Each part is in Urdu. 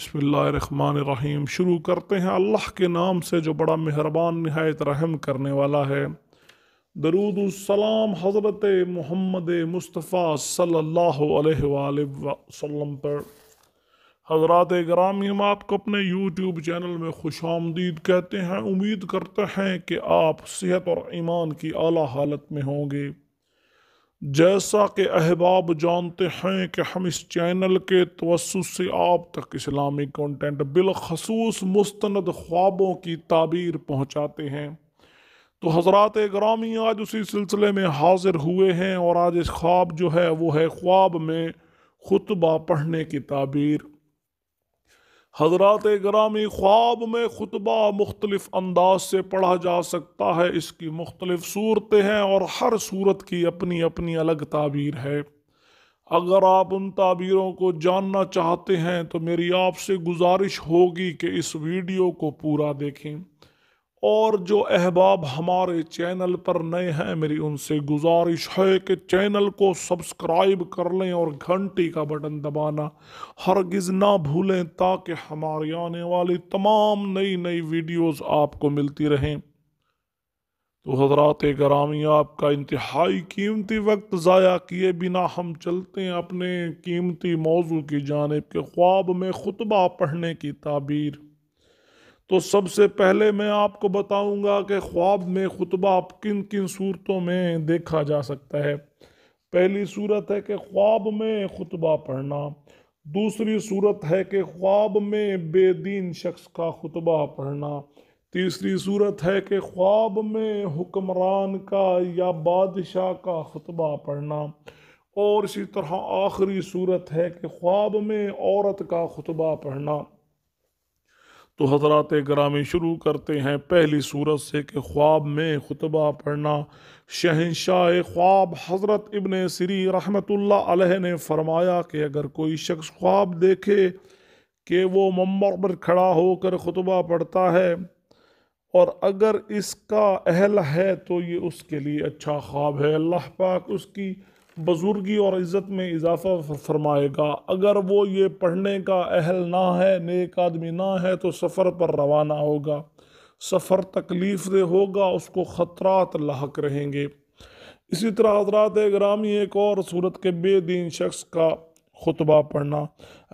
بسم اللہ الرحمن الرحیم شروع کرتے ہیں اللہ کے نام سے جو بڑا مہربان نہایت رحم کرنے والا ہے درود السلام حضرت محمد مصطفیٰ صلی اللہ علیہ وآلہ وسلم پر حضرات ہم آپ کو اپنے یوٹیوب چینل میں خوش آمدید کہتے ہیں امید کرتے ہیں کہ آپ صحت اور ایمان کی اعلیٰ حالت میں ہوں گے جیسا کہ احباب جانتے ہیں کہ ہم اس چینل کے توسط سے آپ تک اسلامی کانٹینٹ بالخصوص مستند خوابوں کی تعبیر پہنچاتے ہیں تو حضرات گرامی آج اسی سلسلے میں حاضر ہوئے ہیں اور آج اس خواب جو ہے وہ ہے خواب میں خطبہ پڑھنے کی تعبیر حضرات گرامی خواب میں خطبہ مختلف انداز سے پڑھا جا سکتا ہے اس کی مختلف صورتیں ہیں اور ہر صورت کی اپنی اپنی الگ تعبیر ہے اگر آپ ان تعبیروں کو جاننا چاہتے ہیں تو میری آپ سے گزارش ہوگی کہ اس ویڈیو کو پورا دیکھیں اور جو احباب ہمارے چینل پر نئے ہیں میری ان سے گزارش ہے کہ چینل کو سبسکرائب کر لیں اور گھنٹی کا بٹن دبانا ہرگز نہ بھولیں تاکہ ہماری آنے والی تمام نئی نئی ویڈیوز آپ کو ملتی رہیں تو حضرات گرامی آپ کا انتہائی قیمتی وقت ضائع کیے بنا ہم چلتے ہیں اپنے قیمتی موضوع کی جانب کے خواب میں خطبہ پڑھنے کی تعبیر تو سب سے پہلے میں آپ کو بتاؤں گا کہ خواب میں خطبہ کن کن صورتوں میں دیکھا جا سکتا ہے پہلی صورت ہے کہ خواب میں خطبہ پڑھنا دوسری صورت ہے کہ خواب میں بے دین شخص کا خطبہ پڑھنا تیسری صورت ہے کہ خواب میں حکمران کا یا بادشاہ کا خطبہ پڑھنا اور اسی طرح آخری صورت ہے کہ خواب میں عورت کا خطبہ پڑھنا تو حضرات گرامی شروع کرتے ہیں پہلی صورت سے کہ خواب میں خطبہ پڑھنا شہنشاہ خواب حضرت ابن سری رحمت اللہ علیہ نے فرمایا کہ اگر کوئی شخص خواب دیکھے کہ وہ ممبر پر کھڑا ہو کر خطبہ پڑھتا ہے اور اگر اس کا اہل ہے تو یہ اس کے لیے اچھا خواب ہے اللہ پاک اس کی بزرگی اور عزت میں اضافہ فرمائے گا اگر وہ یہ پڑھنے کا اہل نہ ہے نیک آدمی نہ ہے تو سفر پر روانہ ہوگا سفر تکلیف دہ ہوگا اس کو خطرات لاحق رہیں گے اسی طرح حضرات گرامی ایک اور صورت کے بے دین شخص کا خطبہ پڑھنا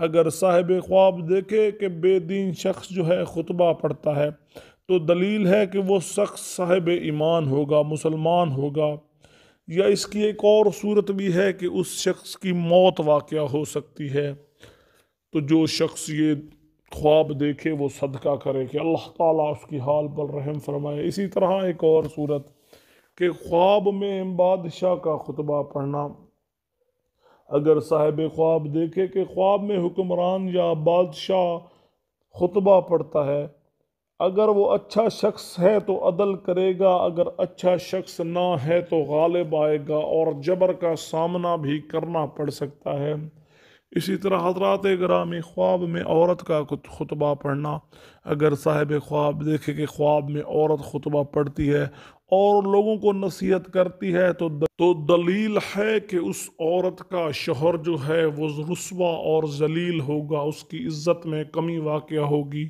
اگر صاحب خواب دیکھے کہ بے دین شخص جو ہے خطبہ پڑھتا ہے تو دلیل ہے کہ وہ شخص صاحب ایمان ہوگا مسلمان ہوگا یا اس کی ایک اور صورت بھی ہے کہ اس شخص کی موت واقعہ ہو سکتی ہے تو جو شخص یہ خواب دیکھے وہ صدقہ کرے کہ اللہ تعالیٰ اس کی حال پر رحم فرمائے اسی طرح ایک اور صورت کہ خواب میں بادشاہ کا خطبہ پڑھنا اگر صاحب خواب دیکھے کہ خواب میں حکمران یا بادشاہ خطبہ پڑھتا ہے اگر وہ اچھا شخص ہے تو عدل کرے گا اگر اچھا شخص نہ ہے تو غالب آئے گا اور جبر کا سامنا بھی کرنا پڑ سکتا ہے اسی طرح حضرات گرامی خواب میں عورت کا خطبہ پڑھنا اگر صاحب خواب دیکھے کہ خواب میں عورت خطبہ پڑھتی ہے اور لوگوں کو نصیحت کرتی ہے تو دلیل ہے کہ اس عورت کا شوہر جو ہے وہ رسوا اور ذلیل ہوگا اس کی عزت میں کمی واقعہ ہوگی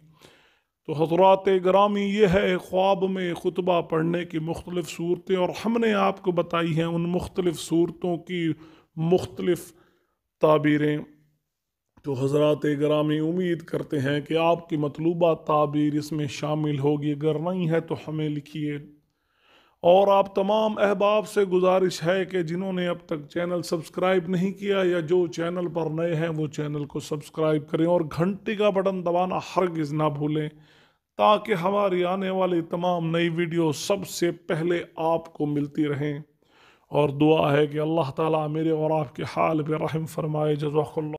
تو حضرات گرامی یہ ہے خواب میں خطبہ پڑھنے کی مختلف صورتیں اور ہم نے آپ کو بتائی ہیں ان مختلف صورتوں کی مختلف تعبیریں تو حضرات گرامی امید کرتے ہیں کہ آپ کی مطلوبہ تعبیر اس میں شامل ہوگی اگر نہیں ہے تو ہمیں لکھیے اور آپ تمام احباب سے گزارش ہے کہ جنہوں نے اب تک چینل سبسکرائب نہیں کیا یا جو چینل پر نئے ہیں وہ چینل کو سبسکرائب کریں اور گھنٹی کا بٹن دبانا ہرگز نہ بھولیں تاکہ ہماری آنے والی تمام نئی ویڈیو سب سے پہلے آپ کو ملتی رہیں اور دعا ہے کہ اللہ تعالیٰ میرے اور آپ کے حال پر رحم فرمائے جزاک اللہ